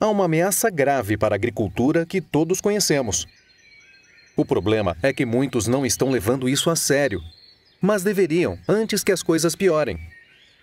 Há uma ameaça grave para a agricultura que todos conhecemos. O problema é que muitos não estão levando isso a sério, mas deveriam antes que as coisas piorem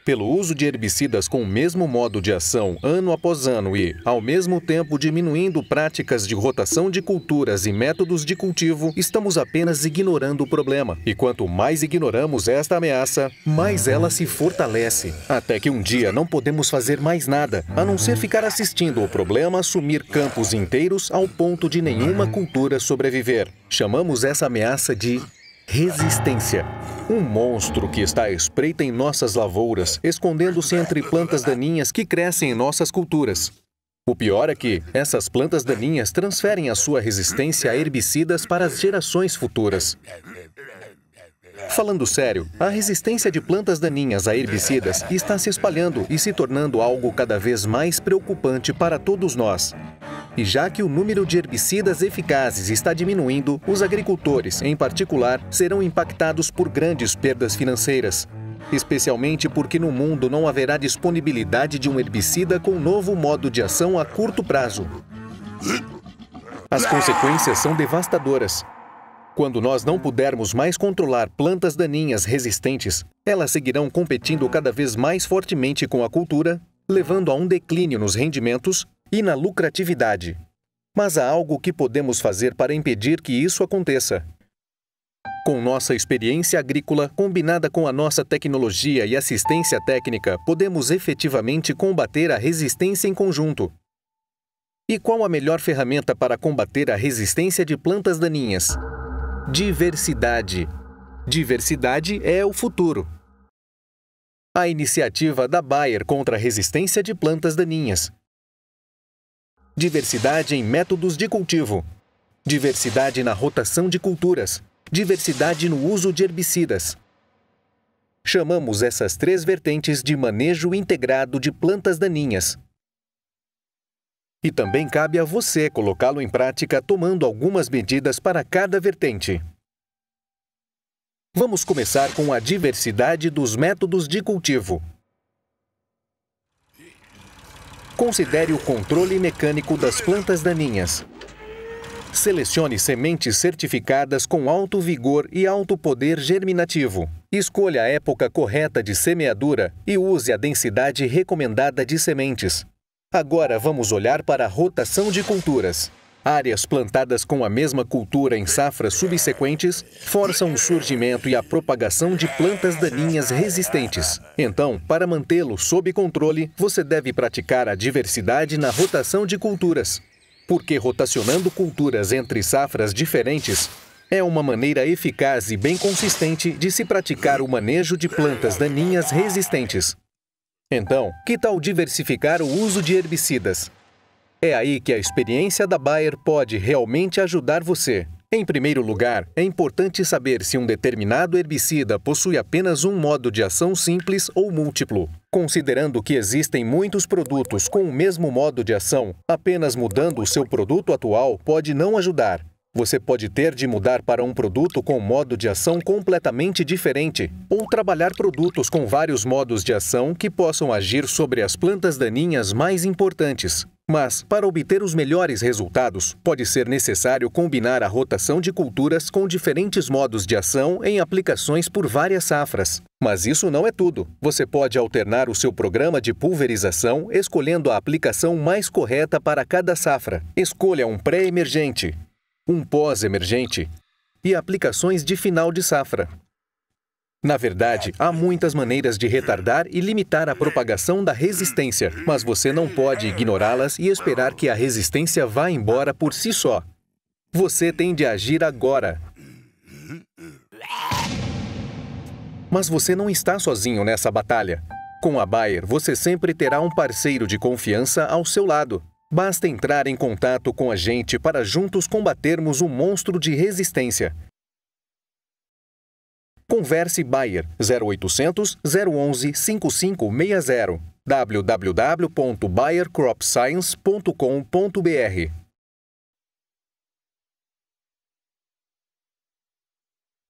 pelo uso de herbicidas com o mesmo modo de ação ano após ano e, ao mesmo tempo, diminuindo práticas de rotação de culturas e métodos de cultivo, estamos apenas ignorando o problema. E quanto mais ignoramos esta ameaça, mais ela se fortalece. Até que um dia não podemos fazer mais nada, a não ser ficar assistindo o problema assumir campos inteiros ao ponto de nenhuma cultura sobreviver. Chamamos essa ameaça de resistência. Um monstro que está espreita em nossas lavouras, escondendo-se entre plantas daninhas que crescem em nossas culturas. O pior é que essas plantas daninhas transferem a sua resistência a herbicidas para as gerações futuras. Falando sério, a resistência de plantas daninhas a herbicidas está se espalhando e se tornando algo cada vez mais preocupante para todos nós. E já que o número de herbicidas eficazes está diminuindo, os agricultores, em particular, serão impactados por grandes perdas financeiras. Especialmente porque no mundo não haverá disponibilidade de um herbicida com novo modo de ação a curto prazo. As consequências são devastadoras. Quando nós não pudermos mais controlar plantas daninhas resistentes, elas seguirão competindo cada vez mais fortemente com a cultura, levando a um declínio nos rendimentos e na lucratividade. Mas há algo que podemos fazer para impedir que isso aconteça. Com nossa experiência agrícola, combinada com a nossa tecnologia e assistência técnica, podemos efetivamente combater a resistência em conjunto. E qual a melhor ferramenta para combater a resistência de plantas daninhas? Diversidade. Diversidade é o futuro. A iniciativa da Bayer contra a resistência de plantas daninhas diversidade em métodos de cultivo, diversidade na rotação de culturas, diversidade no uso de herbicidas. Chamamos essas três vertentes de manejo integrado de plantas daninhas. E também cabe a você colocá-lo em prática tomando algumas medidas para cada vertente. Vamos começar com a diversidade dos métodos de cultivo. Considere o controle mecânico das plantas daninhas. Selecione sementes certificadas com alto vigor e alto poder germinativo. Escolha a época correta de semeadura e use a densidade recomendada de sementes. Agora vamos olhar para a rotação de culturas. Áreas plantadas com a mesma cultura em safras subsequentes forçam o surgimento e a propagação de plantas daninhas resistentes. Então, para mantê-lo sob controle, você deve praticar a diversidade na rotação de culturas. Porque rotacionando culturas entre safras diferentes é uma maneira eficaz e bem consistente de se praticar o manejo de plantas daninhas resistentes. Então, que tal diversificar o uso de herbicidas? É aí que a experiência da Bayer pode realmente ajudar você. Em primeiro lugar, é importante saber se um determinado herbicida possui apenas um modo de ação simples ou múltiplo. Considerando que existem muitos produtos com o mesmo modo de ação, apenas mudando o seu produto atual pode não ajudar. Você pode ter de mudar para um produto com modo de ação completamente diferente, ou trabalhar produtos com vários modos de ação que possam agir sobre as plantas daninhas mais importantes. Mas, para obter os melhores resultados, pode ser necessário combinar a rotação de culturas com diferentes modos de ação em aplicações por várias safras. Mas isso não é tudo. Você pode alternar o seu programa de pulverização escolhendo a aplicação mais correta para cada safra. Escolha um pré-emergente, um pós-emergente e aplicações de final de safra. Na verdade, há muitas maneiras de retardar e limitar a propagação da resistência, mas você não pode ignorá-las e esperar que a resistência vá embora por si só. Você tem de agir agora. Mas você não está sozinho nessa batalha. Com a Bayer, você sempre terá um parceiro de confiança ao seu lado. Basta entrar em contato com a gente para juntos combatermos o monstro de resistência. Converse Bayer 0800 011 5560 www.bayercropscience.com.br